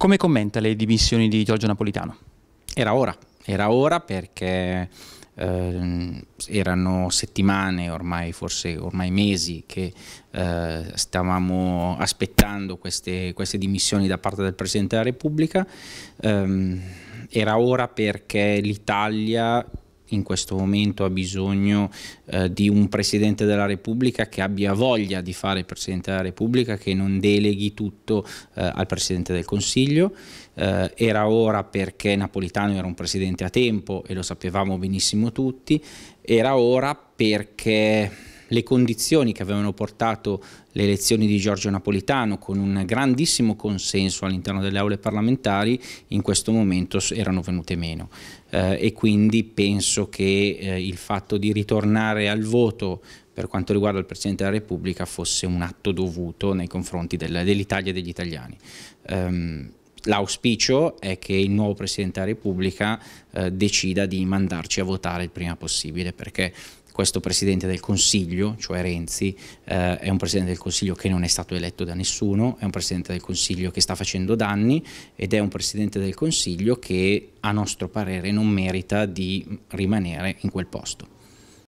Come commenta le dimissioni di Giorgio Napolitano? Era ora, era ora perché eh, erano settimane, ormai forse ormai mesi che eh, stavamo aspettando queste, queste, dimissioni da parte del Presidente della Repubblica. Eh, era ora perché l'Italia in questo momento ha bisogno eh, di un Presidente della Repubblica che abbia voglia di fare il Presidente della Repubblica, che non deleghi tutto eh, al Presidente del Consiglio. Eh, era ora perché Napolitano era un Presidente a tempo e lo sapevamo benissimo tutti, era ora perché le condizioni che avevano portato le elezioni di Giorgio Napolitano con un grandissimo consenso all'interno delle aule parlamentari in questo momento erano venute meno eh, e quindi penso che eh, il fatto di ritornare al voto per quanto riguarda il Presidente della Repubblica fosse un atto dovuto nei confronti dell'Italia dell e degli italiani. Um, L'auspicio è che il nuovo Presidente della Repubblica eh, decida di mandarci a votare il prima possibile perché questo Presidente del Consiglio, cioè Renzi, eh, è un Presidente del Consiglio che non è stato eletto da nessuno, è un Presidente del Consiglio che sta facendo danni ed è un Presidente del Consiglio che a nostro parere non merita di rimanere in quel posto.